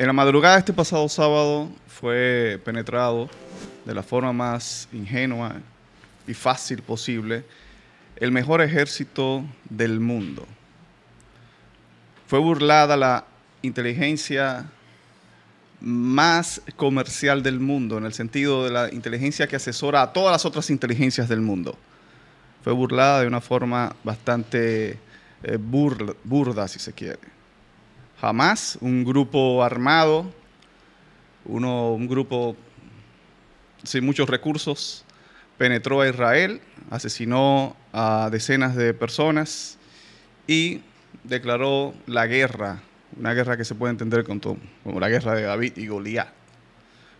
En la madrugada de este pasado sábado fue penetrado de la forma más ingenua y fácil posible el mejor ejército del mundo. Fue burlada la inteligencia más comercial del mundo, en el sentido de la inteligencia que asesora a todas las otras inteligencias del mundo. Fue burlada de una forma bastante eh, burda, si se quiere. Jamás un grupo armado, un grupo sin muchos recursos, penetró a Israel, asesinó a decenas de personas y declaró la guerra, una guerra que se puede entender como la guerra de David y Goliat,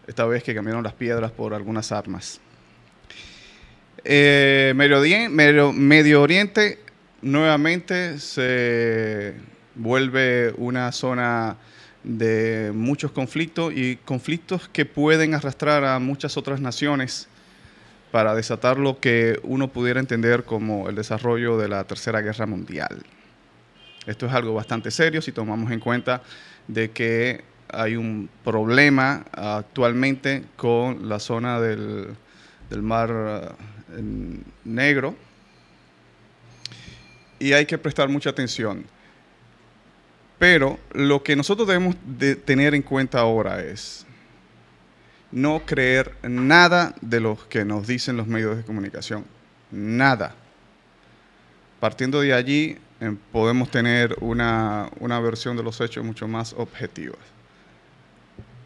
esta vez que cambiaron las piedras por algunas armas. Eh, Medio Oriente nuevamente se vuelve una zona de muchos conflictos y conflictos que pueden arrastrar a muchas otras naciones para desatar lo que uno pudiera entender como el desarrollo de la Tercera Guerra Mundial. Esto es algo bastante serio si tomamos en cuenta de que hay un problema actualmente con la zona del, del Mar eh, Negro y hay que prestar mucha atención. Pero lo que nosotros debemos de tener en cuenta ahora es no creer nada de lo que nos dicen los medios de comunicación. Nada. Partiendo de allí, eh, podemos tener una, una versión de los hechos mucho más objetiva.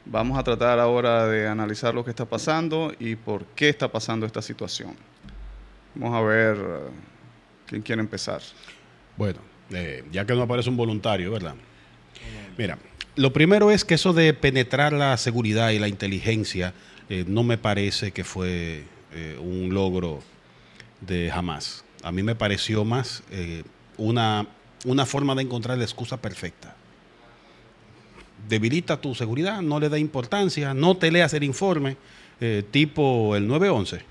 Vamos a tratar ahora de analizar lo que está pasando y por qué está pasando esta situación. Vamos a ver eh, quién quiere empezar. Bueno, ya que no aparece un voluntario, ¿verdad? Mira, lo primero es que eso de penetrar la seguridad y la inteligencia eh, no me parece que fue eh, un logro de jamás. A mí me pareció más eh, una, una forma de encontrar la excusa perfecta. Debilita tu seguridad, no le da importancia, no te leas el informe, tipo el 911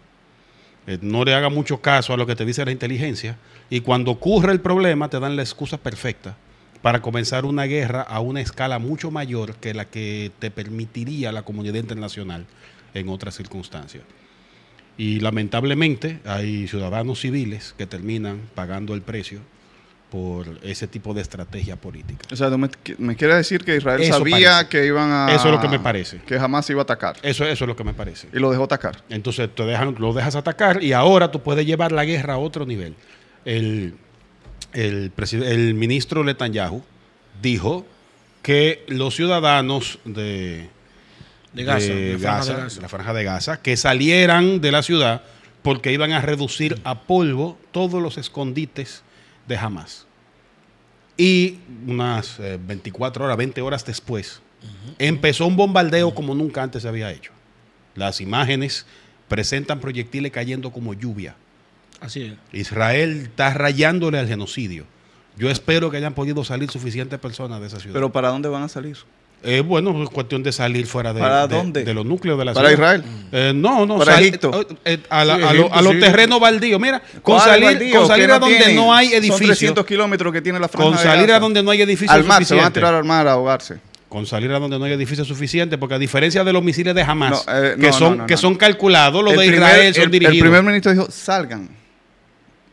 eh, no le haga mucho caso a lo que te dice la inteligencia y cuando ocurre el problema te dan la excusa perfecta para comenzar una guerra a una escala mucho mayor que la que te permitiría la comunidad internacional en otras circunstancias. Y lamentablemente hay ciudadanos civiles que terminan pagando el precio por ese tipo de estrategia política. O sea, me, quiere decir que Israel sabía que iban a... Eso es lo que me parece. Que jamás iba a atacar. Eso, eso es lo que me parece. Y lo dejó atacar. Entonces te dejan, lo dejas atacar y ahora tú puedes llevar la guerra a otro nivel. El, el, ministro Netanyahu dijo que los ciudadanos de, Gaza, de, la franja de Gaza, que salieran de la ciudad porque iban a reducir a polvo todos los escondites de jamás Y unas 24 eh, horas, 20 horas después, empezó un bombardeo como nunca antes se había hecho. Las imágenes presentan proyectiles cayendo como lluvia. Así es. Israel está rayándole al genocidio. Yo espero que hayan podido salir suficientes personas de esa ciudad. Pero ¿para dónde van a salir? Eh, bueno, es cuestión de salir fuera de, los núcleos de la ciudad. ¿Para Israel? Eh, no, no. a, los terrenos baldíos. Mira, con salir, a donde no hay edificios. Son 300 kilómetros que tiene la frontera Con salir a donde no hay edificios Al mar, se van a tirar al mar a ahogarse con salir a donde no hay edificios suficientes, porque a diferencia de los misiles de Hamas, eh, que, son, que son calculados, los de Israel son dirigidos. El primer ministro dijo, salgan.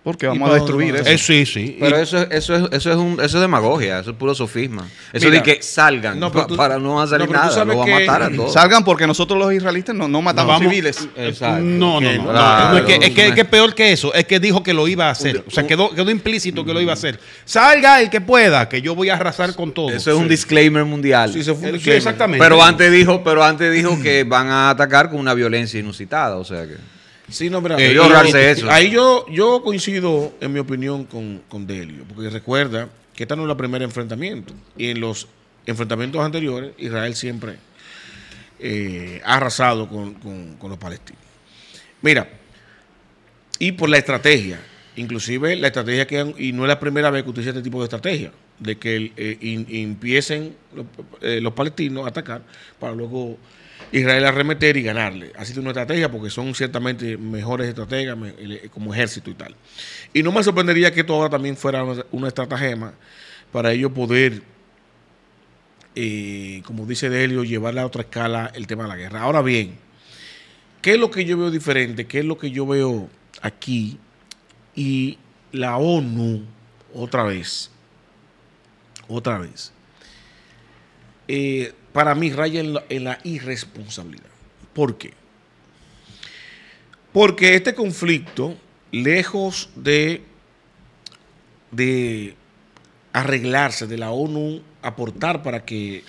Porque vamos a destruir eso. Eh, sí, sí. Pero eso, eso, es, eso, es un, eso demagogia, eso es puro sofisma. Eso de que salgan para no hacer nada, lo va a matar a todos. Salgan porque nosotros los israelitas no, no matamos civiles. Exacto. No, no, no. es, que, es, peor que eso, es que dijo que lo iba a hacer. O sea, quedó, quedó implícito que lo iba a mm. hacer. Salga el que pueda, que yo voy a arrasar con todo. Eso es un disclaimer mundial. Eh, sí, exactamente. Pero antes dijo, pero antes dijo que van a atacar con una violencia inusitada, o sea que... Sí, no, mira, eh, Ahí yo, yo coincido, en mi opinión, con, Delio, porque recuerda que esta no es la primera enfrentamiento. Y en los enfrentamientos anteriores, Israel siempre eh, ha arrasado con, los palestinos. Mira, y por la estrategia, inclusive la estrategia que han, y no es la primera vez que utiliza este tipo de estrategia, de que empiecen eh, los, palestinos a atacar para luego Israel arremeter y ganarle. Ha sido una estrategia porque son ciertamente mejores estrategas como ejército y tal. Y no me sorprendería que esto ahora también fuera una estratagema para ellos poder, eh, como dice Delio, llevarle a otra escala el tema de la guerra. Ahora bien, ¿qué es lo que yo veo diferente? ¿Qué es lo que yo veo aquí? Y la ONU, otra vez, otra vez. Eh, para mí raya en la, irresponsabilidad. ¿Por qué? Porque este conflicto, lejos de, arreglarse, de la ONU aportar para que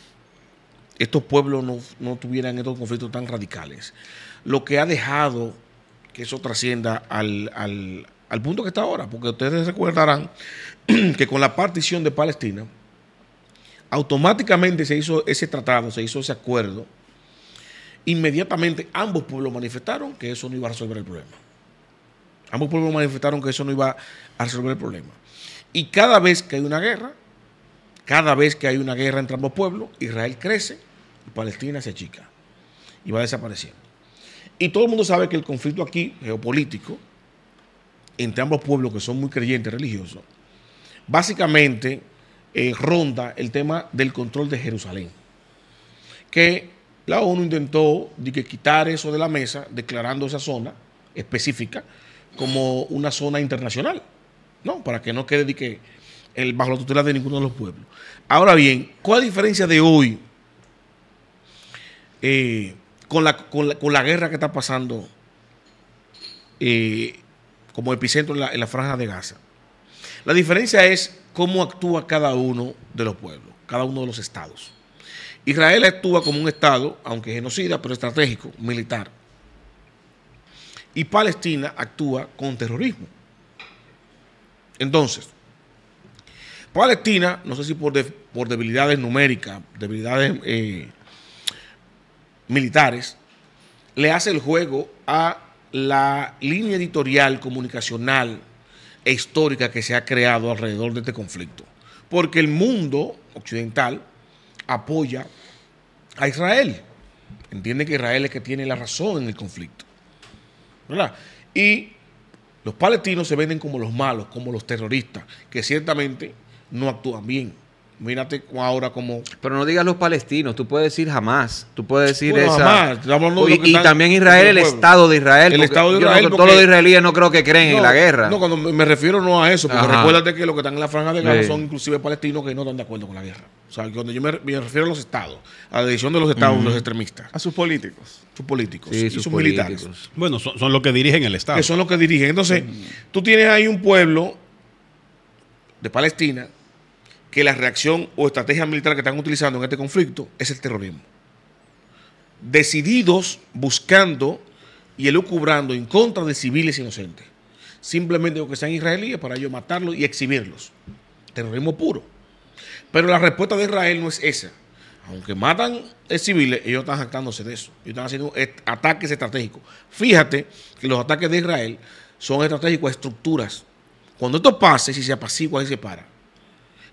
estos pueblos no, tuvieran estos conflictos tan radicales, lo que ha dejado que eso trascienda al, al punto que está ahora, porque ustedes recordarán que con la partición de Palestina, automáticamente se hizo ese tratado, se hizo ese acuerdo, inmediatamente ambos pueblos manifestaron que eso no iba a resolver el problema. Ambos pueblos manifestaron que eso no iba a resolver el problema. Y cada vez que hay una guerra, cada vez que hay una guerra entre ambos pueblos, Israel crece y Palestina se achica y va desapareciendo. Y todo el mundo sabe que el conflicto aquí, geopolítico, entre ambos pueblos que son muy creyentes religiosos, básicamente eh, ronda el tema del control de Jerusalén. Que la ONU intentó de que quitar eso de la mesa, declarando esa zona específica como una zona internacional, ¿no? Para que no quede de que el, bajo la tutela de ninguno de los pueblos. Ahora bien, ¿cuál es la diferencia de hoy eh, con, la, guerra que está pasando eh, como epicentro en la franja de Gaza? La diferencia es cómo actúa cada uno de los pueblos, cada uno de los estados. Israel actúa como un estado, aunque genocida, pero estratégico, militar. Y Palestina actúa con terrorismo. Entonces, Palestina, no sé si por, por debilidades numéricas, debilidades eh, militares, le hace el juego a la línea editorial comunicacional histórica que se ha creado alrededor de este conflicto. Porque el mundo occidental apoya a Israel. Entiende que Israel es que tiene la razón en el conflicto. Y los palestinos se venden como los malos, como los terroristas, que ciertamente no actúan bien. Mírate ahora como... Pero no digas los palestinos, tú puedes decir jamás, tú puedes decir esa... Jamás. y, también Israel, el, Estado de Israel. El Estado de Israel. Todos los israelíes no creo que creen en la guerra. No, cuando me refiero no a eso, porque recuérdate que los que están en la franja de Gaza son inclusive palestinos que no están de acuerdo con la guerra. O sea, cuando yo me, refiero a los estados, a la decisión de los estados, los extremistas. A sus políticos. Sus políticos y sus, militares. Bueno, son, los que dirigen el estado. son los que dirigen. Entonces, tú tienes ahí un pueblo de Palestina que la reacción o estrategia militar que están utilizando en este conflicto es el terrorismo. Decididos, buscando y elucubrando en contra de civiles inocentes. Simplemente porque sean israelíes para ellos matarlos y exhibirlos. Terrorismo puro. Pero la respuesta de Israel no es esa. Aunque matan civiles, ellos están jactándose de eso. Ellos están haciendo ataques estratégicos. Fíjate que los ataques de Israel son estratégicos a estructuras. Cuando esto pase, si se apacigua y se para,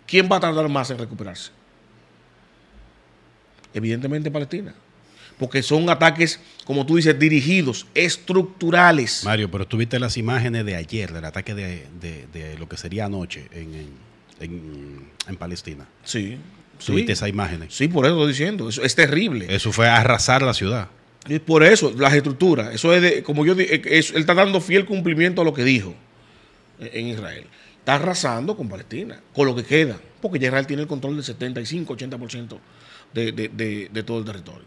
¿Quién va a tardar más en recuperarse? Evidentemente Palestina. Porque son ataques, como tú dices, dirigidos, estructurales. Mario, pero tuviste las imágenes de ayer, del ataque de, lo que sería anoche en, Palestina. Sí. Tuviste esas imágenes. Sí, por eso estoy diciendo. es terrible. Eso fue arrasar la ciudad. Y por eso, las estructuras. Eso es de, como yo es, él está dando fiel cumplimiento a lo que dijo en Israel está arrasando con Palestina, con lo que queda, porque Israel tiene el control del 75-80% de, de, todo el territorio.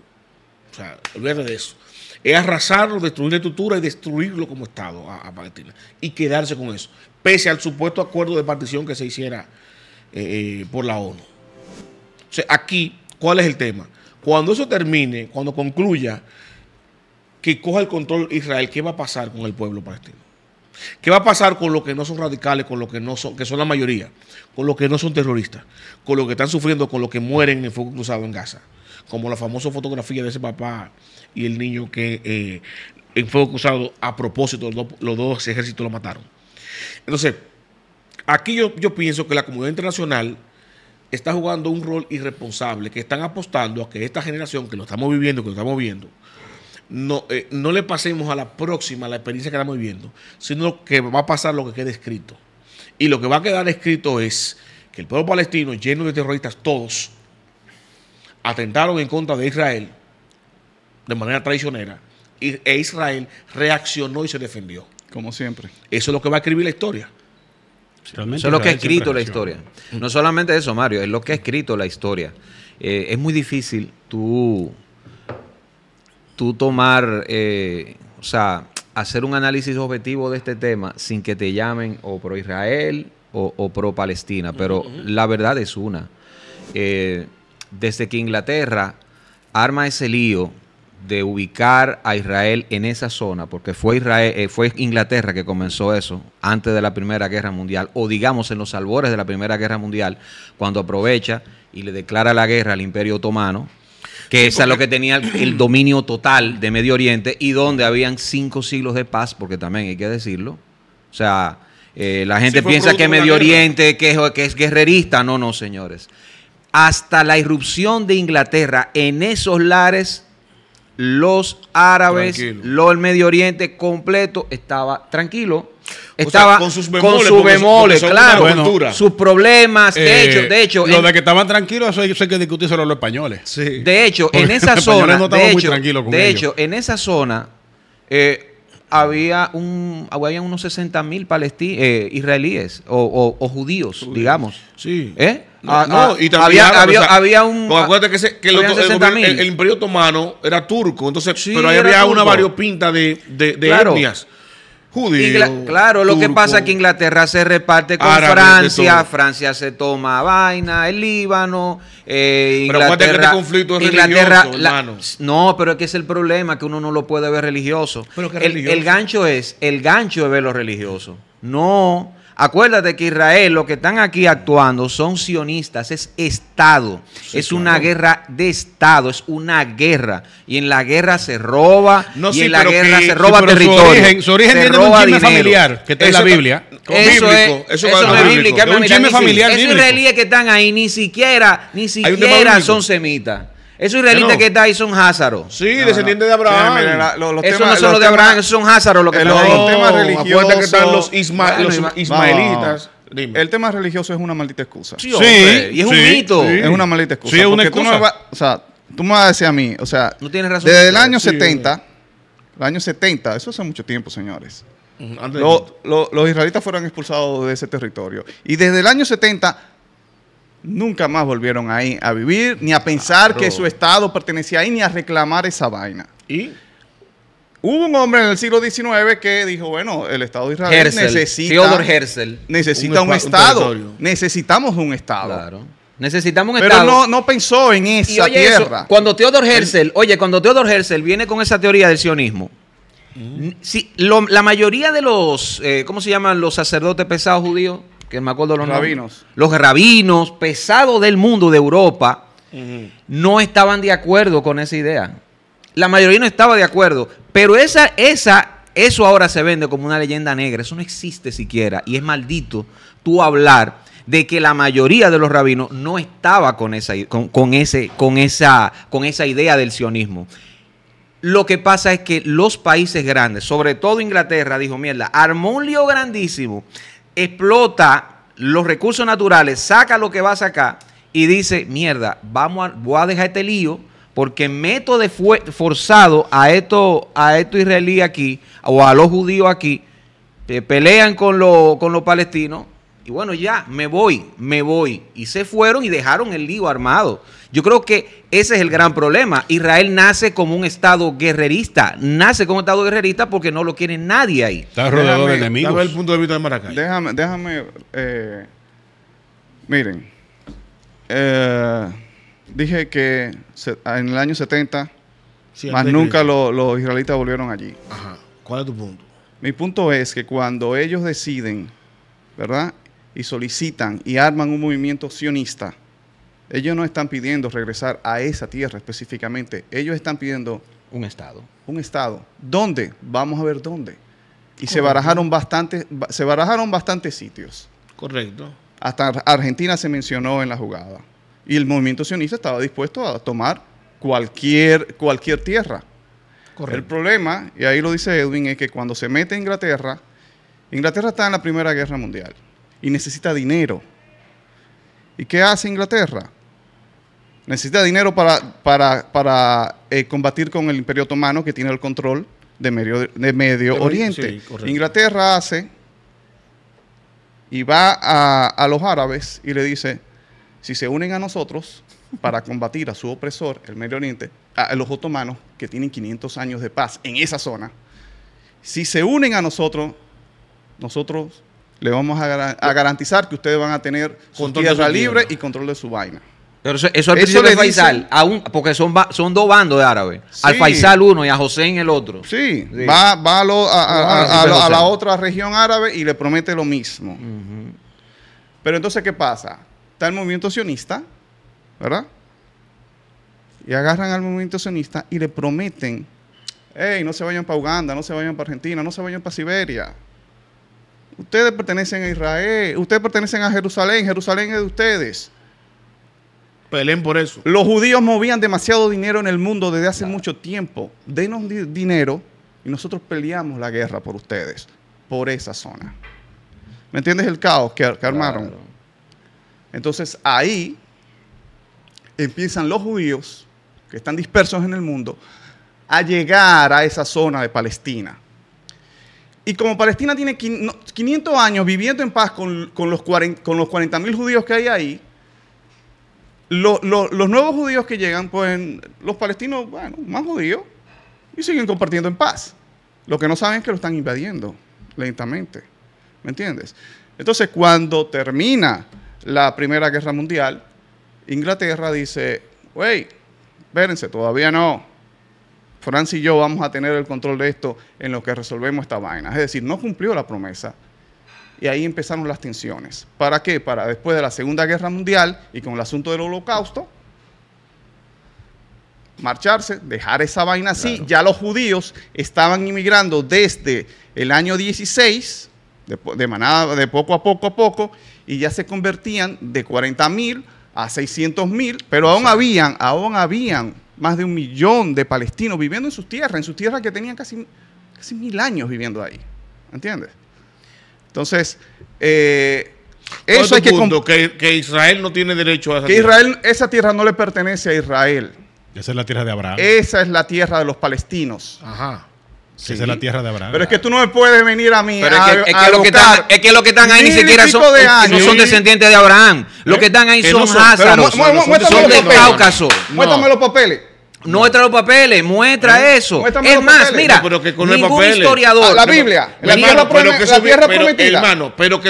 O sea, olvídate de eso. Es arrasarlo, destruir la estructura y destruirlo como Estado a, Palestina y quedarse con eso, pese al supuesto acuerdo de partición que se hiciera eh, eh, por la ONU. O sea, aquí, ¿cuál es el tema? Cuando eso termine, cuando concluya, que coja el control Israel, ¿qué va a pasar con el pueblo palestino? ¿Qué va a pasar con los que no son radicales, con los que no son, que son la mayoría, con los que no son terroristas, con los que están sufriendo, con los que mueren en fuego cruzado en Gaza? Como la famosa fotografía de ese papá y el niño que eh, en fuego cruzado, a propósito, los, dos ejércitos lo mataron. Entonces, aquí yo, yo pienso que la comunidad internacional está jugando un rol irresponsable, que están apostando a que esta generación que lo estamos viviendo, que lo estamos viendo, eh, no, le pasemos a la próxima, la experiencia que estamos viviendo, sino que va a pasar lo que queda escrito. Y lo que va a quedar escrito es que el pueblo palestino, lleno de terroristas, todos, atentaron en contra de Israel de manera traicionera e Israel reaccionó y se defendió. Como siempre. Eso es lo que va a escribir la historia. eso es lo que ha escrito la historia. No solamente eso, Mario, es lo que ha escrito la historia. Eh, es muy difícil tú tú tomar, eh, o sea, hacer un análisis objetivo de este tema sin que te llamen o pro Israel o, pro Palestina, pero la verdad es una. Eh, desde que Inglaterra arma ese lío de ubicar a Israel en esa zona, porque fue, Israel, eh, fue Inglaterra que comenzó eso antes de la Primera Guerra Mundial, o digamos en los albores de la Primera Guerra Mundial, cuando aprovecha y le declara la guerra al Imperio Otomano, que es lo que tenía el, dominio total de Medio Oriente y donde habían cinco siglos de paz, porque también hay que decirlo. O sea, eh, la gente piensa que Medio Oriente, es, que es guerrerista. No, no, señores. Hasta la irrupción de Inglaterra en esos lares, los árabes, lo, el Medio Oriente completo estaba tranquilo estaba con sus bemoles, con sus claro, sus problemas. de eh, hecho, de lo de que estaban tranquilos, eso yo que discutir son los españoles. De hecho, en esa zona, de, eh, hecho, en esa zona había un había unos 60 mil eh, israelíes o, judíos, digamos. Sí. había, un. acuérdate que, el, imperio otomano era turco, entonces, pero había una variopinta de, de, de Judío, claro, lo que pasa es que Inglaterra se reparte con Francia, Francia se toma vaina, el Líbano, eh, Inglaterra, pero este conflicto es religioso, No, pero es que es el problema que uno no lo puede ver religioso. el, gancho es, el gancho es verlo religioso. No, Acuérdate que Israel, los que están aquí actuando, son sionistas, es Estado. es una guerra de Estado, es una guerra. Y en la guerra se roba, y en la guerra se roba territorio. Su origen, su de un familiar, que está en la Biblia. Eso, es, eso, es Es un familiar Esos israelíes que están ahí ni siquiera, ni siquiera son semitas. Esos israelitas que están ahí son házaros. Sí, descendientes de Abraham. esos no son los, de Abraham, esos son házaros eh, Los, que ahí. los temas religiosos. que están los, ismaelitas. El tema religioso es una maldita excusa. Sí, y es un mito. Es una maldita excusa. Sí, es una excusa. o sea, tú me vas a decir a mí, o sea, desde el año 70, el año 70, eso hace mucho tiempo, señores. Mm, los israelitas fueron expulsados de ese territorio. Y desde el año 70 nunca más volvieron ahí a vivir, ni a pensar que su estado pertenecía ahí, ni a reclamar esa vaina. ¿Y? Hubo un hombre en el siglo XIX que dijo, bueno, el Estado de Israel necesita, Theodor necesita un, Estado. necesitamos un Estado. Necesitamos un Estado. Pero no, pensó en esa tierra. cuando Theodor Herzl, oye, cuando Theodor Herzl viene con esa teoría del sionismo, si, la mayoría de los, eh, ¿cómo se llaman los sacerdotes pesados judíos? que me acuerdo los rabinos. los rabinos pesados del mundo, de Europa, no estaban de acuerdo con esa idea. La mayoría no estaba de acuerdo, pero esa, esa, eso ahora se vende como una leyenda negra. Eso no existe siquiera y es maldito tú hablar de que la mayoría de los rabinos no estaba con esa, con, ese, con, esa, con esa idea del sionismo. Lo que pasa es que los países grandes, sobre todo Inglaterra, dijo, mierda, armó un lío grandísimo, explota los recursos naturales, saca lo que va a sacar y dice, mierda, vamos a, voy a dejar este lío porque meto de forzado a estos a esto Israelí aquí o a los judíos aquí, que pelean con, con los palestinos, bueno, ya, me voy, me voy. Y se fueron y dejaron el lío armado. Yo creo que ese es el gran problema. Israel nace como un Estado guerrerista. Nace como un Estado guerrerista porque no lo quiere nadie ahí. Está rodeado de enemigos. Déjame el punto de vista de Maracay. Déjame, eh, miren. Eh, dije que en el año 70, más nunca los israelitas volvieron allí. ¿Cuál es tu punto? Mi punto es que cuando ellos deciden, ¿verdad? y solicitan y arman un movimiento sionista, ellos no están pidiendo regresar a esa tierra específicamente, ellos están pidiendo... Un Estado. Un Estado. ¿Dónde? Vamos a ver dónde. Y se barajaron, bastante, se barajaron bastantes sitios. Correcto. Hasta Argentina se mencionó en la jugada. Y el movimiento sionista estaba dispuesto a tomar cualquier, cualquier tierra. Correcto. El problema, y ahí lo dice Edwin, es que cuando se mete a Inglaterra, Inglaterra está en la Primera Guerra Mundial y necesita dinero. ¿Y qué hace Inglaterra? Necesita dinero para, para, eh, combatir con el Imperio Otomano que tiene el control de Medio, Oriente. Inglaterra hace y va a, a, los árabes y le dice, si se unen a nosotros para combatir a su opresor, el Medio Oriente, a, los otomanos, que tienen 500 años de paz en esa zona, si se unen a nosotros, nosotros le vamos a, garantizar que ustedes van a tener su tierra libre y control de su vaina. Pero eso, eso al principio de Faisal, porque son, son dos bandos de árabes. al Faisal uno y a José en el otro. Sí, va, va a, la otra región árabe y le promete lo mismo. Pero entonces, ¿qué pasa? Está el movimiento sionista, ¿verdad? Y agarran al movimiento sionista y le prometen, hey, no se vayan para Uganda, no se vayan para Argentina, no se vayan para Siberia. Ustedes pertenecen a Israel, ustedes pertenecen a Jerusalén, Jerusalén es de ustedes. Pelen por eso. Los judíos movían demasiado dinero en el mundo desde hace mucho tiempo. Denos dinero y nosotros peleamos la guerra por ustedes, por esa zona. ¿Me entiendes el caos que, armaron? Entonces ahí empiezan los judíos que están dispersos en el mundo a llegar a esa zona de Palestina. Y como Palestina tiene 500 años viviendo en paz con, con los 40.000 judíos que hay ahí, los, nuevos judíos que llegan, pues los palestinos, bueno, más judíos, y siguen compartiendo en paz. Lo que no saben es que lo están invadiendo lentamente. ¿Me entiendes? Entonces, cuando termina la Primera Guerra Mundial, Inglaterra dice, wey, espérense, todavía no. Francis y yo vamos a tener el control de esto en lo que resolvemos esta vaina. Es decir, no cumplió la promesa. Y ahí empezaron las tensiones. ¿Para qué? Para después de la Segunda Guerra Mundial y con el asunto del holocausto, marcharse, dejar esa vaina así. Ya los judíos estaban inmigrando desde el año 16, de, manada, de poco a poco a poco, y ya se convertían de 40 mil a 600 mil, pero aún habían, aún habían más de un millón de palestinos viviendo en sus tierras, en sus tierras que tenían casi, casi mil años viviendo ahí. ¿Entiendes? Entonces, eh, eso hay que, que, Israel no tiene derecho a esa que tierra. Israel, esa tierra no le pertenece a Israel. Esa es la tierra de Abraham. Esa es la tierra de los palestinos. Ajá. Sí. es la tierra de Abraham. Pero es que tú no me puedes venir a mí. es, que, es, que lo que están, es que los que están ahí ni siquiera son, eh, no son descendientes de Abraham. lo que están ahí son Házaros. son, de del Cáucaso. Muéstrame los papeles. muestra los papeles, muestra ¿Eh? eso. es más, mira, pero que ningún historiador. Ah, la Biblia, la, tierra, la tierra prometida.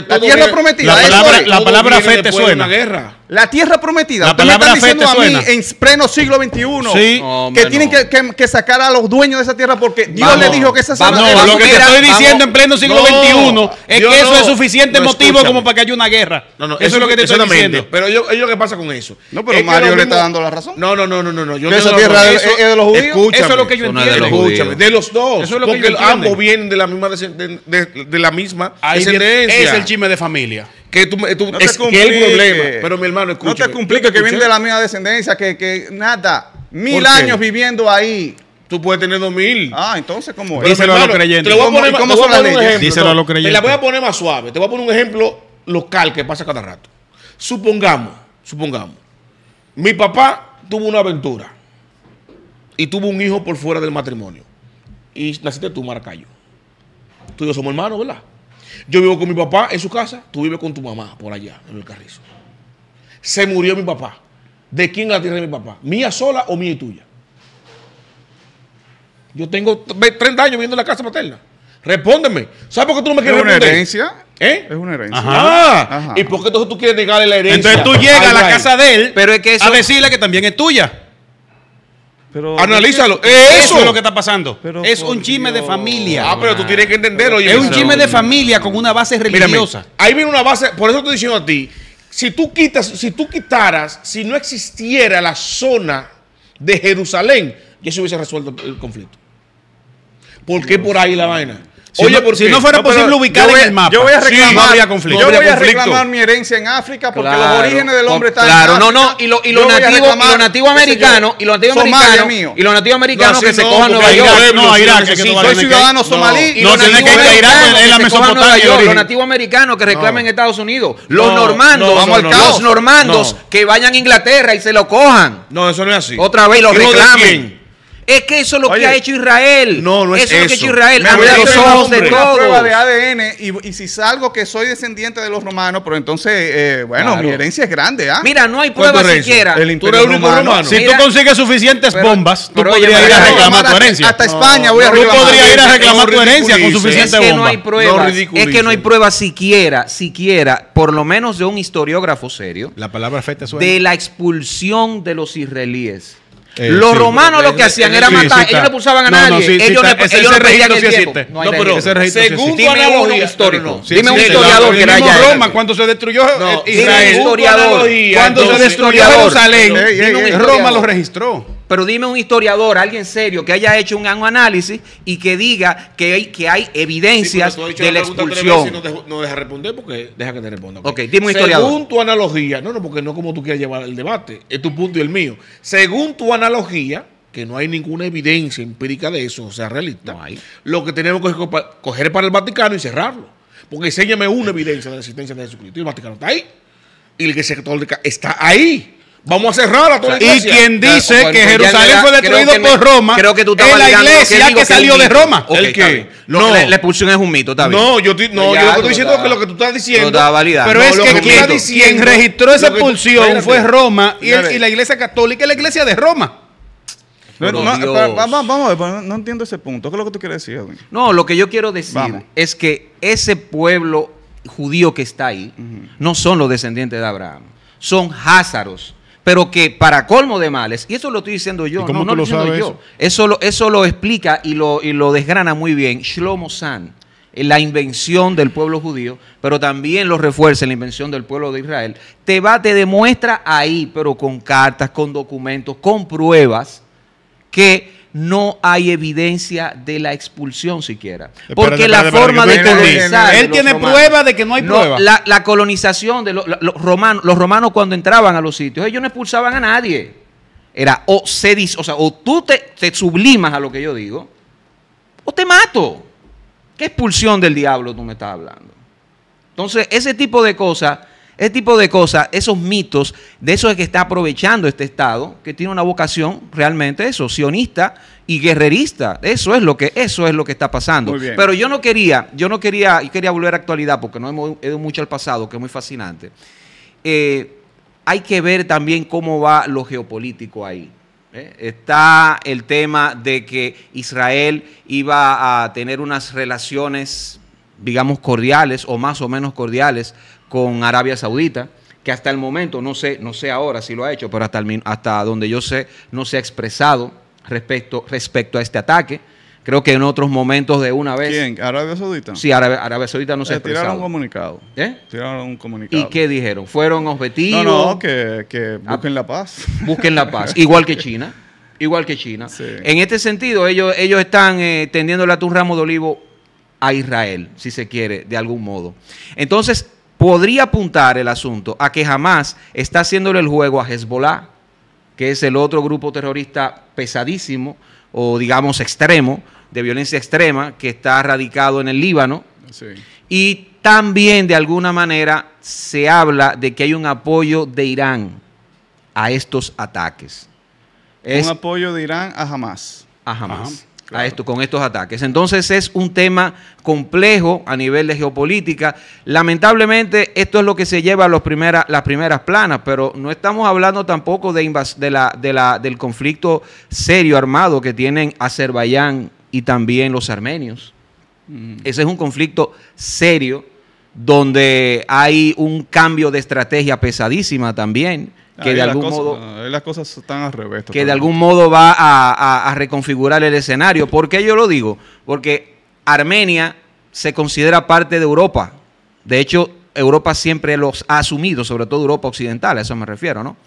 la tierra prometida. La palabra, la palabra fe te suena. guerra. La tierra prometida. La me están diciendo a mí en pleno siglo XXI que tienen que, sacar a los dueños de esa tierra porque Dios le dijo que esa tierra. No, lo que te estoy diciendo en pleno siglo XXI es que eso es suficiente motivo como para que haya una guerra. Eso, eso, es lo que te estoy diciendo. Pero yo, ¿qué pasa con eso? No, pero Mario le está dando la razón. No, no, no, no, no. Yo esa tierra es de los judíos. Eso es lo que yo entiendo. Escúchame, de los dos. Porque ambos vienen de la misma descendencia. Es el chisme de familia que tú, es el problema. Pero mi hermano, escucha. No te compliques que viene de la misma descendencia, que, nada, mil años viviendo ahí. Tú puedes tener dos mil. Ah, entonces, ¿cómo es? Díselo a los creyentes. Te voy a poner, Díselo a los creyentes. la voy a poner más suave. Te voy a poner un ejemplo local que pasa cada rato. Supongamos, supongamos, mi papá tuvo una aventura y tuvo un hijo por fuera del matrimonio. Y naciste tú, Maracayo. Tú y yo somos hermanos, ¿verdad? Yo vivo con mi papá en su casa, tú vives con tu mamá por allá, en el carrizo. Se murió mi papá. ¿De quién la tiene mi papá? ¿Mía sola o mía y tuya? Yo tengo 30 años viviendo en la casa paterna. Respóndeme. ¿Sabes por qué tú no me quieres responder? ¿Es una herencia? ¿Eh? Es una herencia. Ajá. ¿Y por qué tú quieres negarle la herencia? Entonces tú llegas a la casa de él a decirle que también es tuya. Pero, Analízalo. Eso. es lo que está pasando. es un chisme de familia. Ah, pero tú tienes que entenderlo. es un chisme de familia con una base religiosa. ahí viene una base. Por eso estoy diciendo a ti. Si tú quitas, si tú quitaras, si no existiera la zona de Jerusalén, ya se hubiese resuelto el conflicto. ¿Por qué por ahí la vaina? Si Oye, no, si no fuera no, posible ubicar en el mapa, yo voy a reclamar, sí, no conflicto. Yo voy a reclamar mi herencia en África porque claro, los orígenes del hombre están claro, en Claro, no, no, y los lo nativos lo nativo americanos, y los nativos americanos, y los nativos americanos que se cojan Nueva York. No, Irak, que soy ciudadano somalí. No, tiene que ir a Irak en la Mesopotamia. Los nativos americanos que reclamen en Estados Unidos, los normandos, los normandos que vayan a Inglaterra y se lo cojan. No, eso no es así. Otra vez los reclamen. Es que eso es lo que ha hecho Israel. No, no es eso. Eso es lo que ha hecho Israel. Me voy a de prueba de ADN y, si salgo que soy descendiente de los romanos, pero entonces, eh, bueno, mi herencia es grande. ¿ah? Mira, no hay prueba siquiera. El romano. romano. Si tú consigues suficientes bombas, tú podrías ir a reclamar tu herencia. Hasta España voy a reclamar. Tú podrías ir a reclamar tu herencia con suficientes bombas. Es que no hay pruebas. Es que no hay pruebas siquiera, siquiera, por lo menos de un historiógrafo serio. La palabra De la expulsión de los israelíes eh, los romanos lo que hacían era matar, ellos no expulsaban a nadie, ellos, no pedían el tiempo. No, pero según tu analogía histórico, dime un historiador que Roma cuando se destruyó eh, Israel, historiador, cuando se destruyó Jerusalén, eh, Roma lo registró pero dime un historiador, alguien serio, que haya hecho un análisis y que diga que hay, que hay evidencias de la expulsión. no, deja responder porque deja que te responda. Okay. dime un historiador. Según tu analogía, no, no, porque no como tú quieras llevar el debate, es tu punto y el mío. Según tu analogía, analogía, que no hay ninguna evidencia empírica de eso, o sea, realista, lo que tenemos que coger para el Vaticano y cerrarlo. Porque enséñame una evidencia de la existencia de Jesucristo. Y el Vaticano está ahí. Y el Iglesia Católica está ahí. Vamos a cerrar a toda la iglesia. Y quien dice que Jerusalén fue destruido por Roma creo que tú es la iglesia que, salió de Roma. ¿El qué? No. La, expulsión es un mito, está No, yo, no, yo lo que estoy diciendo es que lo que tú estás diciendo. Pero es que quien, registró esa expulsión fue Roma y, la iglesia católica es la iglesia de Roma. vamos a ver, no entiendo ese punto. ¿Qué es lo que tú quieres decir? No, lo que yo quiero decir es que ese pueblo judío que está ahí no son los descendientes de Abraham, son házaros pero que para colmo de males, y eso lo estoy diciendo yo, no, lo estoy diciendo yo, eso? lo, eso lo explica y lo, y lo desgrana muy bien Shlomo San la invención del pueblo judío, pero también lo refuerza en la invención del pueblo de Israel. Te va, te demuestra ahí, pero con cartas, con documentos, con pruebas, que no hay evidencia de la expulsión siquiera. Porque la forma de colonizar... Él tiene prueba de que no hay prueba. La, colonización de los, romanos, los romanos cuando entraban a los sitios, ellos no expulsaban a nadie. Era o se o sea, o tú te, te sublimas a lo que yo digo, o te mato. ¿Qué expulsión del diablo tú me estás hablando? Entonces, ese tipo de cosas ese tipo de cosas, esos mitos, de eso es que está aprovechando este Estado, que tiene una vocación realmente eso, sionista y guerrerista. Eso es lo que, eso es lo que está pasando. Pero yo no quería, yo no quería, y quería volver a actualidad porque no hemos ido mucho al pasado, que es muy fascinante. Eh, hay que ver también cómo va lo geopolítico ahí. ¿eh? Está el tema de que Israel iba a tener unas relaciones, digamos, cordiales o más o menos cordiales con Arabia Saudita, que hasta el momento, no sé, no sé ahora si lo ha hecho, pero hasta, el, hasta donde yo sé, no se ha expresado respecto, respecto a este ataque. Creo que en otros momentos de una vez. ¿Quién? ¿Arabia Saudita? Sí, Arabia, Saudita no se eh, Tiraron un comunicado. ¿Eh? Tiraron un comunicado. ¿Y qué dijeron? ¿Fueron objetivos? No, no, que, ah. busquen la paz. Busquen la paz. Igual que China. Igual que China. En este sentido, ellos, ellos están eh, tendiéndole a tu ramo de olivo a Israel, si se quiere, de algún modo. Entonces, podría apuntar el asunto a que jamás está haciéndole el juego a Hezbollah, que es el otro grupo terrorista pesadísimo o digamos extremo, de violencia extrema, que está radicado en el Líbano. Y también de alguna manera se habla de que hay un apoyo de Irán a estos ataques. un apoyo de Irán a Hamas. A Hamas esto, con estos ataques. Entonces es un tema complejo a nivel de geopolítica. Lamentablemente esto es lo que se lleva a los las primeras planas, pero no estamos hablando tampoco de, de de la, del conflicto serio armado que tienen Azerbaiyán y también los armenios. Mm. Ese es un conflicto serio donde hay un cambio de estrategia pesadísima también que de algún modo las cosas están al revés que de algún modo va a, reconfigurar el escenario ¿por qué yo lo digo? porque Armenia se considera parte de Europa de hecho Europa siempre los ha asumido sobre todo Europa occidental a eso me refiero ¿no?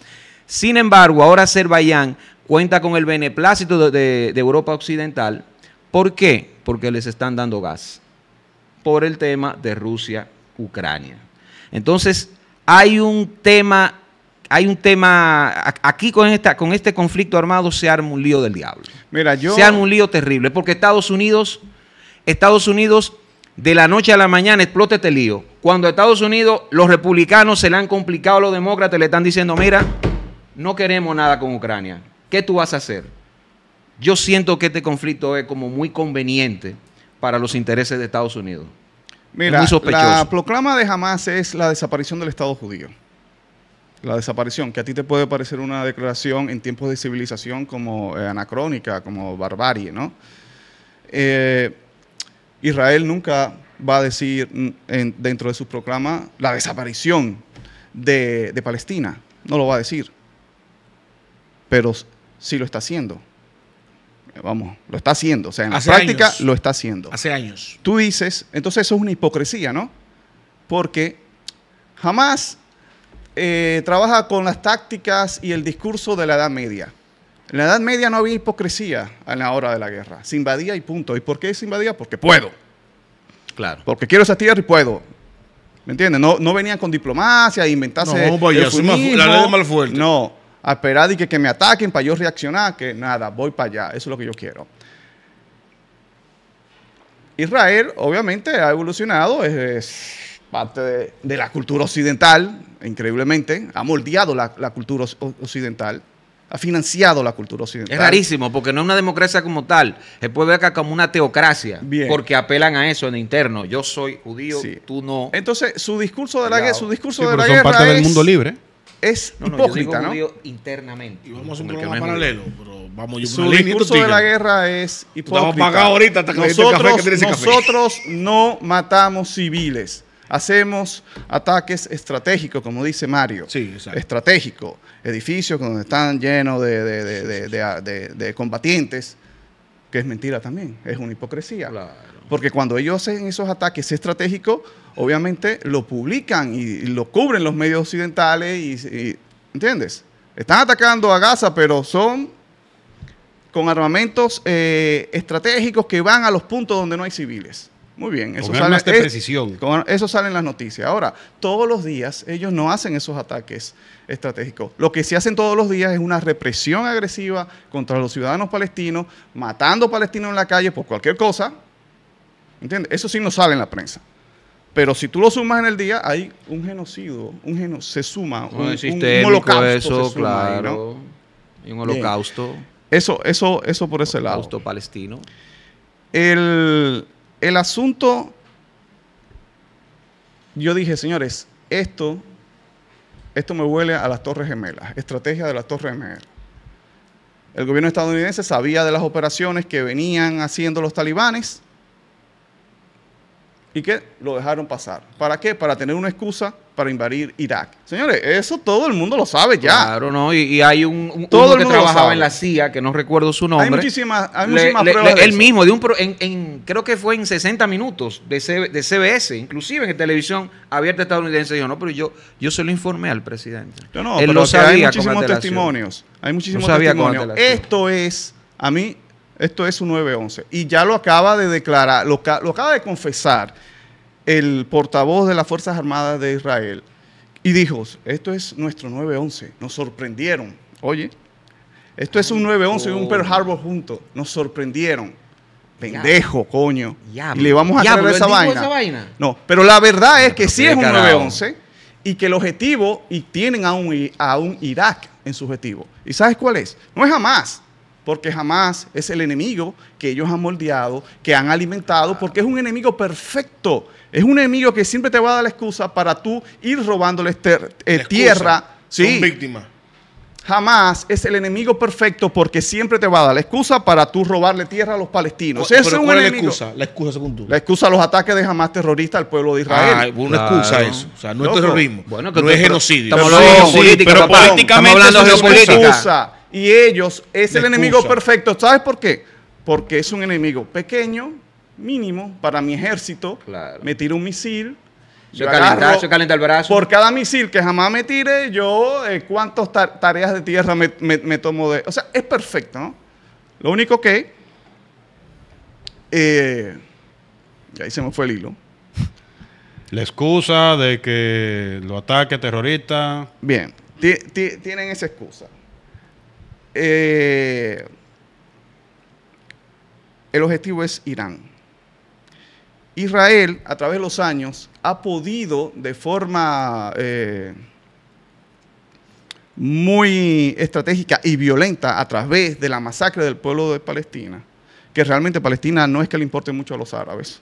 sin embargo ahora Azerbaiyán cuenta con el beneplácito de, de Europa occidental ¿por qué? porque les están dando gas por el tema de Rusia Ucrania entonces hay un tema hay un tema, aquí con, esta, con este conflicto armado se arma un lío del diablo. Se arma un lío terrible, porque Estados Unidos, Estados Unidos, de la noche a la mañana explota este lío. Cuando Estados Unidos, los republicanos se le han complicado a los demócratas, le están diciendo, mira, no queremos nada con Ucrania, ¿qué tú vas a hacer? Yo siento que este conflicto es como muy conveniente para los intereses de Estados Unidos. Mira, la proclama de jamás es la desaparición del Estado judío la desaparición, que a ti te puede parecer una declaración en tiempos de civilización como eh, anacrónica, como barbarie, ¿no? Eh, Israel nunca va a decir mm, dentro de su proclama la desaparición de, Palestina, no lo va a decir, pero sí lo está haciendo eh, vamos, lo está haciendo. O sea, en la práctica lo está haciendo. Hace años. Tú dices, entonces eso es una hipocresía, ¿no? Porque jamás eh, trabaja con las tácticas y el discurso de la Edad Media. En la Edad Media no había hipocresía a la hora de la guerra. Se invadía y punto. ¿Y por qué se invadía? Porque puedo. Claro. Porque quiero esa tierra y puedo. ¿Me entiendes? No, venían con diplomacia inventarse. No, vaya, la ley mal fuerte. No, a esperar y que, me ataquen para yo reaccionar, que nada, voy para allá. Eso es lo que yo quiero. Israel, obviamente, ha evolucionado. es parte de, la cultura occidental, increíblemente, ha moldeado la, cultura occidental ha financiado la cultura occidental. Es rarísimo, porque no es una democracia como tal. Se puede ver acá como una teocracia, porque apelan a eso en interno. Yo soy judío, tú no. Entonces, su discurso de la, guerra, su discurso de la guerra es parte del mundo libre. Es no, ¿no? internamente. Y vamos a un paralelo, vamos Su discurso de la guerra es hipócrita. nosotros, no matamos civiles. Hacemos ataques estratégicos, como dice Mario. Sí, Estratégico. Edificios donde están llenos de, combatientes, que es mentira también, es una hipocresía. Porque cuando ellos hacen esos ataques estratégicos, obviamente lo publican y, lo cubren los medios occidentales. Y, ¿Entiendes? Están atacando a Gaza, pero son con armamentos eh, estratégicos que van a los puntos donde no hay civiles. Muy bien, eso sale, eso en las noticias. Ahora, todos los días ellos no hacen esos ataques estratégicos. Lo que sí hacen todos los días es una represión agresiva contra los ciudadanos palestinos, matando palestinos en la calle por cualquier cosa. ¿Entiendes? Eso sí no sale en la prensa. Pero si tú lo sumas en el día, hay un genocidio, un geno se suma, un, holocausto. claro. un holocausto. Eso, eso, eso por ese lado. lado. Holocausto palestino. El el asunto, yo dije, señores, esto, esto me huele a las Torres Gemelas, estrategia de las Torres Gemelas. El gobierno estadounidense sabía de las operaciones que venían haciendo los talibanes y que lo dejaron pasar. ¿Para qué? Para tener una excusa para invadir Irak. Señores, eso todo el mundo lo sabe ya. Claro, ¿no? Y, hay un, todo el que trabajaba en la CIA, que no recuerdo su nombre. Hay muchísimas, hay muchísimas él mismo, de un, en, creo que fue en 60 minutos de, de CBS, inclusive en televisión abierta estadounidense, dijo, no, pero yo, yo se lo informé al presidente. No, no, él pero lo sabía. Hay muchísimos testimonios. Hay muchísimos testimonios. Esto es, a mí, esto es un 911. Y ya lo acaba de declarar, lo acaba de confesar el portavoz de las Fuerzas Armadas de Israel y dijo, esto es nuestro 9-11, nos sorprendieron. Oye, esto es un 9-11 y un Pearl Harbor juntos, nos sorprendieron. Pendejo, coño. y le vamos a traer esa vaina. No, pero la verdad es que sí es un 9-11 y que el objetivo, y tienen a un, a un Irak en su objetivo. ¿Y sabes cuál es? No es jamás porque jamás es el enemigo que ellos han moldeado, que han alimentado, porque es un enemigo perfecto. Es un enemigo que siempre te va a dar la excusa para tú ir robándoles este, eh, tierra. Sí. víctima. Jamás es el enemigo perfecto porque siempre te va a dar la excusa para tú robarle tierra a los palestinos. Pero, es ¿cuál es la excusa? La excusa según tú. La excusa a los ataques de jamás terroristas al pueblo de ah, Israel. Ah, una excusa eso. O sea, no es terrorismo. Bueno, no es genocidio. Estamos hablando de pero, es una excusa. Y ellos es el enemigo perfecto. ¿Sabes por qué? Porque es un enemigo pequeño, mínimo, para mi ejército. Me tira un misil. Yo, el brazo. Por cada misil que jamás me tire, yo eh, cuántas tareas de tierra me, tomo de... O sea, es perfecto, ¿no? Lo único que... Eh, y ahí se me fue el hilo. La excusa de que lo ataque terrorista. Bien, tienen esa excusa. Eh, el objetivo es Irán. Israel, a través de los años, ha podido de forma eh, muy estratégica y violenta a través de la masacre del pueblo de Palestina, que realmente Palestina no es que le importe mucho a los árabes,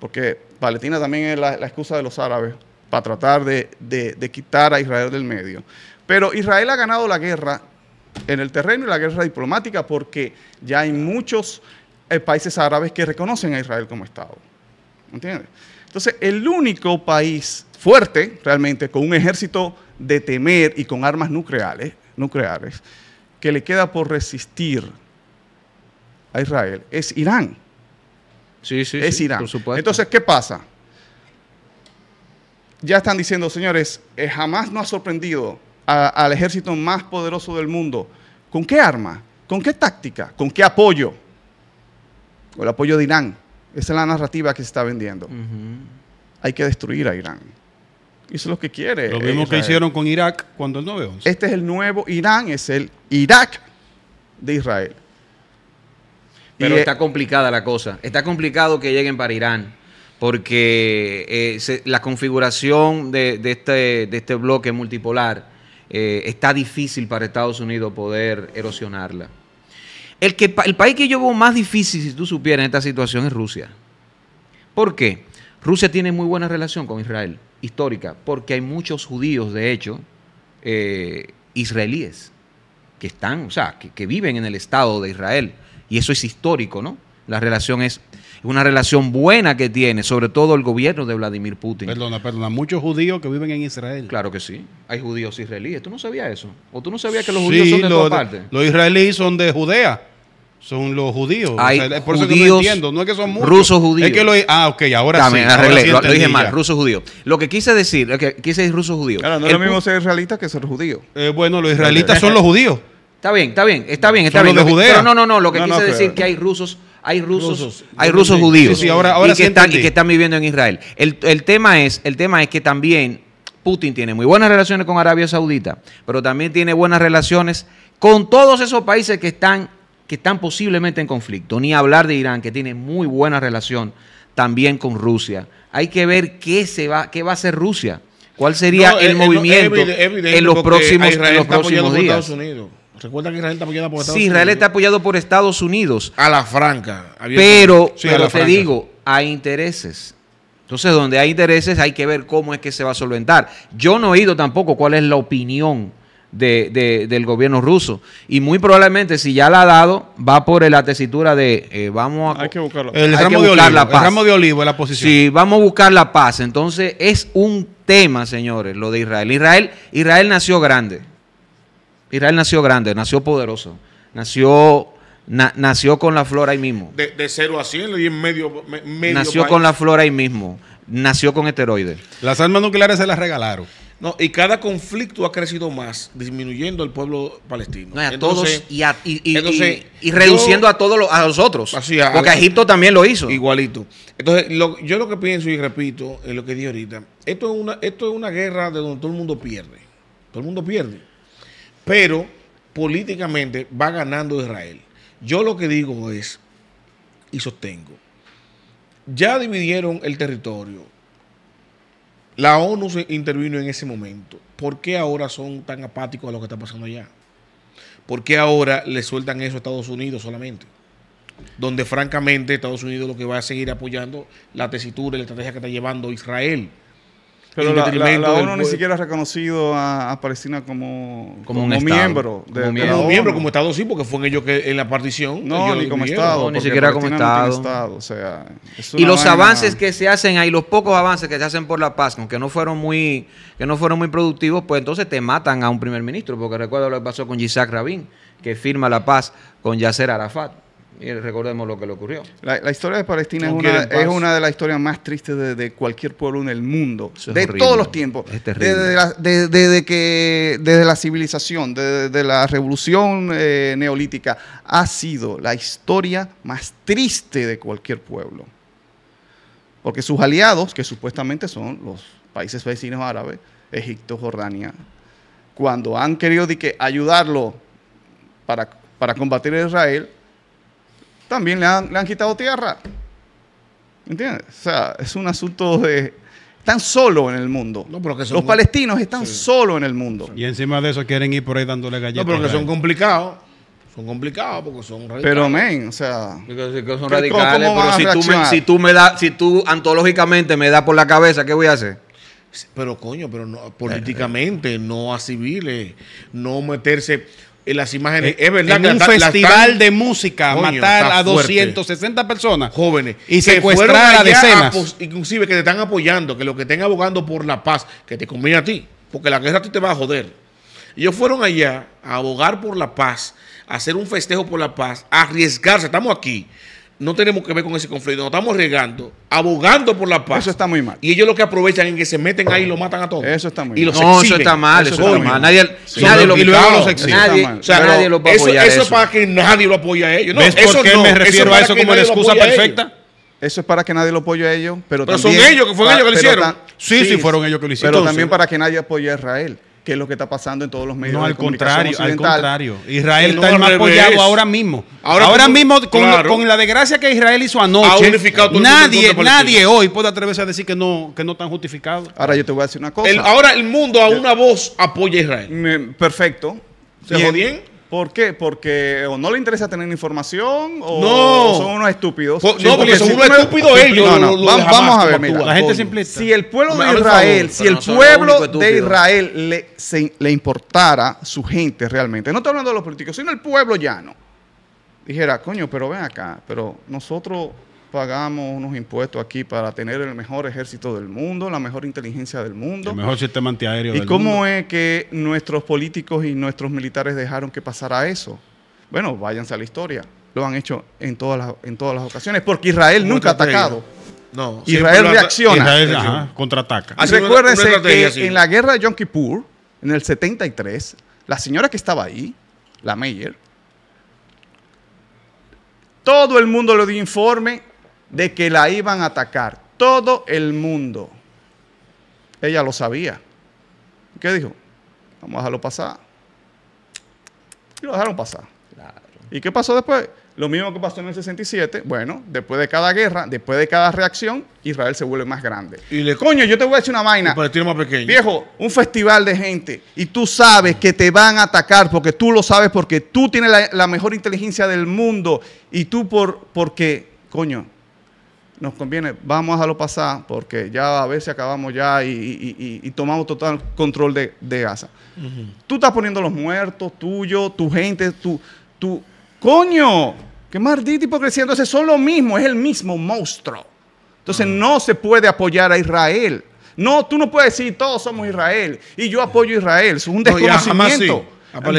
porque Palestina también es la, excusa de los árabes para tratar de quitar a Israel del medio. Pero Israel ha ganado la guerra en el terreno y la guerra diplomática porque ya hay muchos eh, países árabes que reconocen a Israel como Estado. ¿Entiendes? Entonces, el único país fuerte, realmente, con un ejército de temer y con armas nucleares, nucleares que le queda por resistir a Israel es Irán. Sí, sí, es Irán. Entonces, ¿qué pasa? Ya están diciendo, señores, eh, jamás nos ha sorprendido al ejército más poderoso del mundo. ¿Con qué arma? ¿Con qué táctica? ¿Con qué apoyo? Con el apoyo de Irán. Esa es la narrativa que se está vendiendo. Hay que destruir a Irán. Eso es lo que quiere. Lo mismo que hicieron con Irak cuando el 9-11. Este es el nuevo Irán, es el Irak de Israel. Pero eh, está complicada la cosa. Está complicado que lleguen para Irán. Porque eh, la configuración este, de este bloque multipolar eh, está difícil para Estados Unidos poder erosionarla. El, que, el país que yo veo más difícil, si tú supieras, en esta situación es Rusia. ¿Por qué? Rusia tiene muy buena relación con Israel, histórica, porque hay muchos judíos, de hecho, eh, israelíes, que están, o sea, que, que viven en el Estado de Israel. Y eso es histórico, ¿no? La relación es una relación buena que tiene, sobre todo el gobierno de Vladimir Putin. Perdona, perdona, muchos judíos que viven en Israel. Claro que sí, hay judíos israelíes. ¿Tú no sabías eso? ¿O tú no sabías que los judíos son de todas partes? Los israelíes son de Judea son los judíos. Hay por judíos, eso que no entiendo. No es que son muchos. Rusos judíos. ah, ok, ahora sí. lo, dije mal, rusos judíos. Lo que quise decir, lo que quise decir rusos judíos. Claro, no es lo mismo ser israelita que ser judío. Eh, bueno, los israelitas son los judíos. Está bien, está bien, está bien, está bien. Pero no, no, no, lo que quise decir es que hay rusos hay rusos, hay rusos judíos y, que están, viviendo en Israel. El, tema es, el tema es que también Putin tiene muy buenas relaciones con Arabia Saudita, pero también tiene buenas relaciones con todos esos países que están, que están posiblemente en conflicto. Ni hablar de Irán, que tiene muy buena relación también con Rusia. Hay que ver qué, se va, qué va a hacer Rusia. ¿Cuál sería el, eh, eh, movimiento en los próximos, días? Recuerda que Israel está apoyado por Estados Unidos. Sí, Israel está apoyado por Estados Unidos. A la franca. Pero, te digo, hay intereses. Entonces, donde hay intereses hay que ver cómo es que se va a solventar. Yo no he oído tampoco cuál es la opinión de, del gobierno ruso. Y muy probablemente, si ya la ha dado, va por la tesitura de eh, vamos a. Hay que ramo, buscar de olivo, la paz. el ramo de olivo la posición. Sí, vamos a buscar la paz. Entonces, es un tema, señores, lo de Israel. Israel, Israel nació grande. Israel nació grande, nació poderoso, nació, nació con la flora ahí mismo. De, cero 0 a 100 y en medio, Nació con la flora ahí mismo, nació con esteroides. Las armas nucleares se las regalaron. No, y cada conflicto ha crecido más, disminuyendo el pueblo palestino. a todos y, y, y, reduciendo a todos los, a los otros. porque Egipto también lo hizo. Igualito. Entonces, lo, yo lo que pienso y repito lo que dije ahorita. Esto es, una, esto es una guerra de donde todo el mundo pierde. Todo el mundo pierde pero políticamente va ganando Israel. Yo lo que digo es, y sostengo, ya dividieron el territorio. La ONU se intervino en ese momento. ¿Por qué ahora son tan apáticos a lo que está pasando allá? ¿Por qué ahora le sueltan eso a Estados Unidos solamente? Donde francamente Estados Unidos lo que va a seguir apoyando la tesitura y la estrategia que está llevando Israel. Pero la, ni siquiera ha reconocido a, Palestina como, miembro de, como, miembro. como miembro, como Estado sí, porque fue ellos que en la partición. No, ni como Estado. ni siquiera como Estado. y los avances que se hacen ahí, los pocos avances que se hacen por la paz, aunque no fueron muy, que no fueron muy productivos, pues entonces te matan a un primer ministro, porque recuerdo lo que pasó con Yitzhak Rabin, que firma la paz con Yasser Arafat y recordemos lo que le ocurrió. La, historia de Palestina es, una, de las historias más tristes de, cualquier pueblo en el mundo, de todos los tiempos. desde, la, que, desde la civilización, desde, la revolución eh, neolítica, ha sido la historia más triste de cualquier pueblo. Porque sus aliados, que supuestamente son los países vecinos árabes, Egipto, Jordania, cuando han querido de que ayudarlo para, para combatir a Israel, también le han, le han quitado tierra. ¿Entiendes? O sea, es un asunto de... Están solo en el mundo. Los palestinos están solo solos en el mundo. Y encima de eso quieren ir por ahí dándole galletas. No, pero que son complicados. Son complicados porque son radicales. Pero, men, o sea... Que son radicales, pero si tú, me, si tú, si tú antológicamente me das por la cabeza, ¿qué voy a hacer? Pero, coño, pero no, políticamente, no a civiles, no meterse las imágenes. Eh, es, verdad en un festival de música matar a 260 personas jóvenes y secuestrar a decenas. inclusive que te están apoyando, que lo que estén abogando por la paz, que te conviene a ti, porque la guerra a te va a joder. Ellos fueron allá a abogar por la paz, a hacer un festejo por la paz, a arriesgarse. Estamos aquí no tenemos que ver con ese conflicto. Nos estamos regando, abogando por la paz. Eso está muy mal. Y ellos lo que aprovechan es que se meten ahí y lo matan a todos. Eso está muy mal. Y los no, eso está mal. Eso, está, mal. Nadie, nadie lo, y los Nadie, lo va a eso, eso, es para que nadie lo apoye a ellos. eso qué me refiero a eso como la excusa perfecta? Eso es para que nadie lo apoye a ellos. Pero, son ellos, que fueron ellos que lo hicieron. Sí, sí, fueron ellos que lo hicieron. Pero también para que nadie apoye a Israel que es lo que está pasando en todos los medios. No, al contrario, al contrario. Israel está más apoyado ahora mismo. Ahora, mismo, con, la desgracia que Israel hizo anoche, nadie, nadie hoy puede atreverse a decir que no, que no están justificados. Ahora yo te voy a decir una cosa. ahora el mundo a una voz apoya a Israel. perfecto. ¿Se jodían? ¿Por qué? Porque o no le interesa tener información o, son unos estúpidos. Pues, no, porque, son unos estúpidos ellos. No, vamos, a ver, mira. La gente simple. Si el pueblo de Israel, si el pueblo de Israel le, le importara su gente realmente, no estoy hablando de los políticos, sino el pueblo llano, dijera, coño, pero ven acá, pero nosotros pagamos unos impuestos aquí para tener el mejor ejército del mundo, la mejor inteligencia del mundo. El mejor sistema antiaéreo ¿Y cómo es que nuestros políticos y nuestros militares dejaron que pasara eso? Bueno, váyanse a la historia. Lo han hecho en todas las, en todas las ocasiones, porque Israel nunca ha atacado. No, Israel reacciona. Israel, contraataca. Recuérdense que en la guerra de Yom Kippur, en el 73, la señora que estaba ahí, la Meyer, todo el mundo le dio informe de que la iban a atacar. Todo el mundo. Ella lo sabía. ¿Qué dijo? Vamos a dejarlo pasar. Y lo dejaron pasar. ¿Y qué pasó después? Lo mismo que pasó en el 67, bueno, después de cada guerra, después de cada reacción, Israel se vuelve más grande. Y le coño, yo te voy a decir una vaina. más pequeño. Viejo, un festival de gente y tú sabes que te van a atacar porque tú lo sabes, porque tú tienes la, mejor inteligencia del mundo y tú por, porque, coño, nos conviene, vamos a dejarlo pasar porque ya a veces acabamos ya y, tomamos total control de, Gaza. Tú estás poniendo los muertos, tuyo, tu gente, tu, tu... ¡Coño! ¡Qué maldito hipocresía! Entonces son lo mismo, es el mismo monstruo. Entonces ah. no se puede apoyar a Israel. No, tú no puedes decir todos somos Israel y yo apoyo a Israel. es un desconocimiento.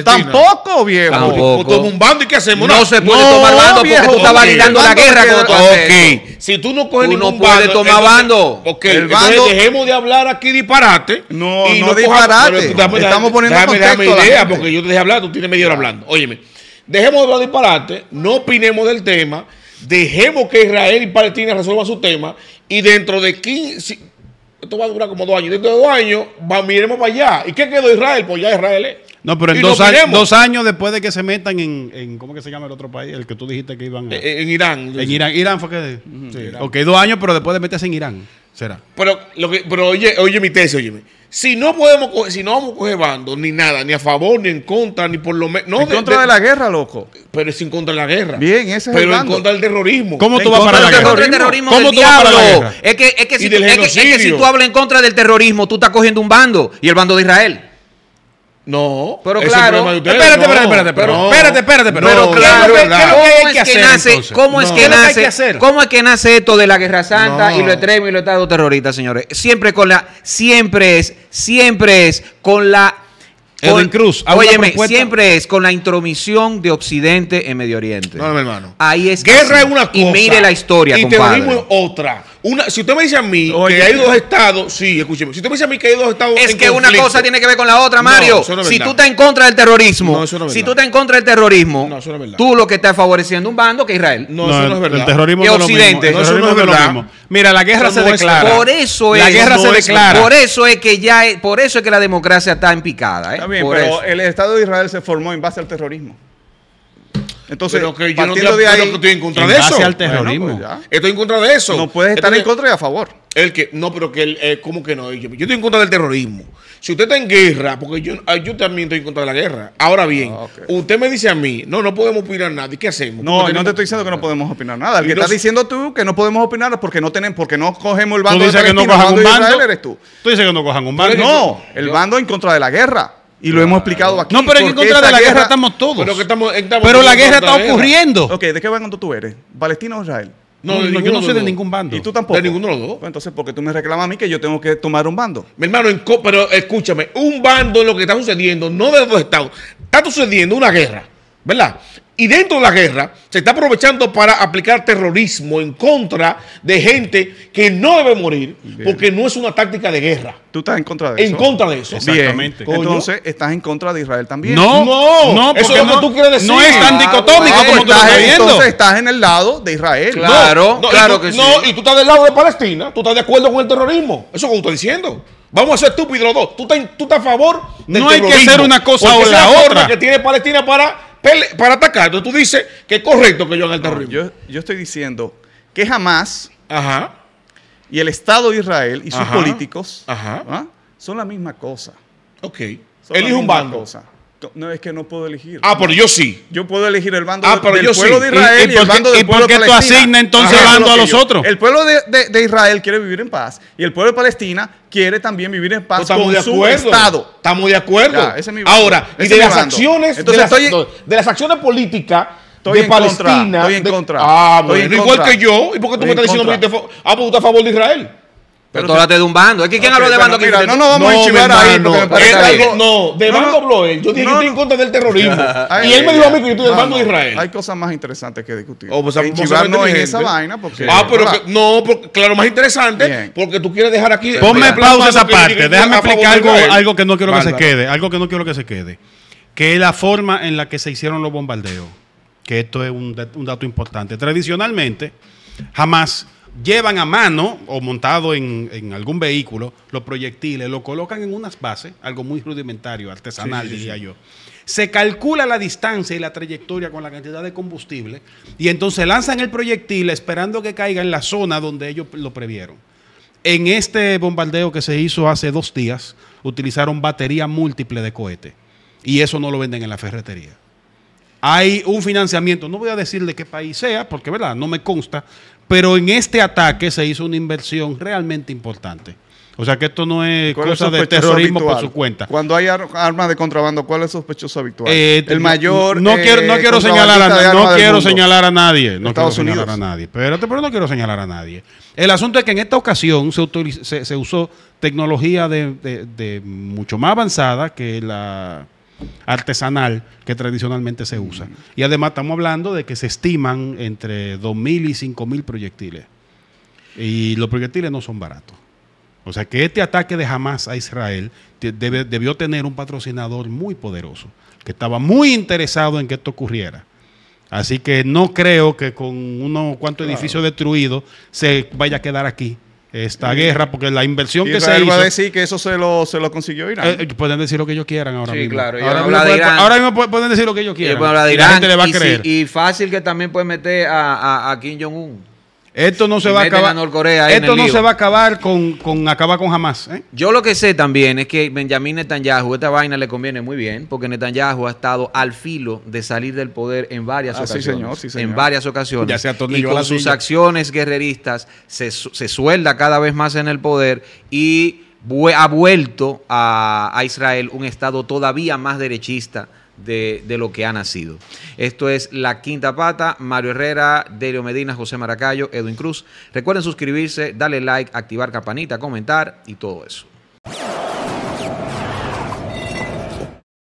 Tampoco, viejo. Tampoco. Toma un bando y ¿qué hacemos? No, se puede tomar bando porque tú estás validando la guerra con otro okay. Si tú no coges tú ningún no puedes bando, tomar bando. Ok, Entonces, dejemos de hablar aquí disparate. No, y no, disparate. Estamos poniendo dame, dame idea, porque yo te dejé hablar, tú tienes media hora hablando. Óyeme, dejemos de hablar disparate, no opinemos del tema, dejemos que Israel y Palestina resuelvan su tema y dentro de 15... Esto va a durar como dos años. Dentro de dos años, va, miremos para allá. ¿Y qué quedó Israel? Pues ya Israel es. No, pero en dos, años, dos años después de que se metan en, en, ¿Cómo que se llama el otro país? El que tú dijiste que iban. A, eh, en, Irán. En Irán. Irán fue que. Ok, dos años, pero después de meterse en Irán. Será. Pero, oye, oye mi tesis, oye. Si no podemos si no vamos a coger bando, ni nada, ni a favor, ni en contra, ni por lo menos. en contra de, la guerra, loco. Pero es en contra de la guerra. Bien, ese es Pero el en contra del terrorismo. ¿Cómo tú vas para la guerra? terrorismo ¿Cómo tú Vas para la guerra? es que si tú hablas en contra del terrorismo, tú estás cogiendo un bando y el bando de Israel. No, pero claro. espérate, espérate, espérate, pero, espérate, espérate, pero, claro, ¿qué, es que hay que hacer? ¿Cómo es que nace? ¿Cómo es que nace esto de la Guerra Santa y lo extremo y lo estado terrorista, señores? Siempre con la siempre es siempre es con la Edwin Cruz. Óyeme, siempre es con la intromisión de Occidente en Medio Oriente. No, mi hermano. Ahí es. Guerra es una cosa. Y mire la historia, compadre. Y terrorismo es otra. Una, si usted me dice a mí que hay dos estados, sí, escúcheme. Si usted me dice a mí que hay dos estados. Es que una cosa tiene que ver con la otra, Mario. si tú estás en contra del terrorismo, si tú estás en contra del terrorismo, tú lo que estás favoreciendo un bando que Israel. No, eso no es verdad. El terrorismo que Occidente. eso no es verdad. Mira, la guerra se declara. Por eso es. La guerra se declara. Por eso es que ya, por eso es que la democracia está en picada. ¿eh? Está bien, pero el Estado de Israel se formó en base al terrorismo. Entonces, pero que yo no estoy, estoy en contra de eso. terrorismo. Pues estoy en contra de eso. No puedes estar en contra y a favor. El que, no, pero que, eh, ¿cómo que no? Yo, estoy en contra del terrorismo. Si usted está en guerra, porque yo, ah, también estoy en contra de la guerra. Ahora bien, ah, usted me dice a mí, no, no podemos opinar nada. ¿Y qué hacemos? No, no te estoy diciendo que no ah. podemos opinar nada. El que está diciendo tú que no podemos opinar porque no tenemos, porque no cogemos el bando. Tú dices que no cojan un bando. tú. tú dices que no cojan un bando. No, el bando en contra de la guerra. Y lo hemos explicado aquí. No, pero en contra de la guerra, estamos todos. Pero, la guerra está ocurriendo. Ok, ¿de qué bando tú eres? ¿Palestina o Israel? No, yo no soy de ningún bando. ¿Y tú tampoco? De ninguno de los dos. Pues entonces, ¿por qué tú me reclamas a mí que yo tengo que tomar un bando? Mi hermano, pero escúchame, un bando es lo que está sucediendo, no de dos estados. Está sucediendo una guerra, ¿verdad? y dentro de la guerra se está aprovechando para aplicar terrorismo en contra de gente que no debe morir porque no es una táctica de guerra. ¿Tú estás en contra de eso? En contra de eso. Exactamente. Entonces, ¿estás en contra de Israel también? No, no, eso es lo que tú quieres decir. No es tan dicotómico como tú estás viendo. Entonces estás en el lado de Israel. Claro, claro que sí. No, y tú estás del lado de Palestina, tú estás de acuerdo con el terrorismo. Eso es lo que tú estás diciendo. Vamos a ser estúpidos los dos. Tú estás, a favor del No hay que hacer una cosa o la otra. que tiene Palestina para para atacar. Entonces tú dices que es correcto que yo haga el terrorismo. yo, yo, estoy diciendo que jamás Ajá. y el Estado de Israel y sus políticos ¿ah? son la misma cosa. Ok. Son la un Cosa. No, es que no puedo elegir. Ah, pero yo sí. Yo puedo elegir el bando ah, pero del yo pueblo sí. de Israel y, el bando ¿Y por qué tú asignas entonces el bando a los otros? El pueblo de, Israel quiere vivir en paz y el pueblo de Palestina quiere también vivir en paz con de su Estado. Estamos de acuerdo. es Ahora, y de las acciones, de, las, estoy, de políticas estoy de en Palestina. Contra, estoy en contra. Ah, bueno, igual que yo. ¿Y por qué tú me estás diciendo? que ah, pues estás a favor de Israel. Pero, tú hablaste de un bando. Es que ¿quién habló de bando? Mira, no no, vamos a enchivar ahí. No, no, de bando habló él. Yo dije que estoy en contra del terrorismo. y él me dijo a mí que yo estoy del bando de Israel. Hay cosas más interesantes que discutir. O oh, pues, en no es esa vaina. Porque, ah, pero que, no, porque, claro, más interesante. Porque tú quieres dejar aquí. Ponme aplauso esa parte. Déjame explicar algo, algo que no quiero que se quede. Algo que no quiero que se quede. Que es la forma en la que se hicieron los bombardeos. Que esto es un dato importante. Tradicionalmente, jamás llevan a mano o montado en, algún vehículo los proyectiles, lo colocan en unas bases, algo muy rudimentario, artesanal, diría yo. Se calcula la distancia y la trayectoria con la cantidad de combustible y entonces lanzan el proyectil esperando que caiga en la zona donde ellos lo previeron. En este bombardeo que se hizo hace dos días, utilizaron batería múltiple de cohete y eso no lo venden en la ferretería hay un financiamiento, no voy a decir de qué país sea, porque verdad, no me consta, pero en este ataque se hizo una inversión realmente importante. O sea que esto no es cosa de terrorismo por su cuenta. Cuando hay armas de contrabando, ¿cuál es sospechoso habitual? Eh, el mayor. No, quiero, no eh, quiero señalar a, no quiero señalar a nadie. No quiero señalar a nadie. pero no quiero señalar a nadie. El asunto es que en esta ocasión se, se, usó tecnología de mucho más avanzada que la artesanal que tradicionalmente se usa. Y además estamos hablando de que se estiman entre 2.000 y 5.000 proyectiles. Y los proyectiles no son baratos. O sea que este ataque de Hamas a Israel debió tener un patrocinador muy poderoso, que estaba muy interesado en que esto ocurriera. Así que no creo que con unos cuantos edificios destruidos se vaya a quedar aquí esta eh, guerra, porque la inversión que se hizo... va a decir que eso se lo, se lo consiguió Irán. Eh, eh, pueden decir lo que ellos quieran ahora sí, mismo. Claro, ahora, mismo pueden, decir lo que ellos quieran. y, la gente le va a creer. y fácil que también puede meter a, a Kim Jong-un. Esto no se va a acabar. esto no se va a acabar con, con acabar con jamás. ¿eh? Yo lo que sé también es que Benjamín Netanyahu, esta vaina le conviene muy bien, porque Netanyahu ha estado al filo de salir del poder en varias ah, ocasiones. En varias ocasiones. y con sus acciones guerreristas se, se suelda cada vez más en el poder y ha vuelto a Israel un estado todavía más derechista de, lo que ha nacido. Esto es La Quinta Pata, Mario Herrera, Delio Medina, José Maracayo, Edwin Cruz. Recuerden suscribirse, darle like, activar campanita, comentar y todo eso.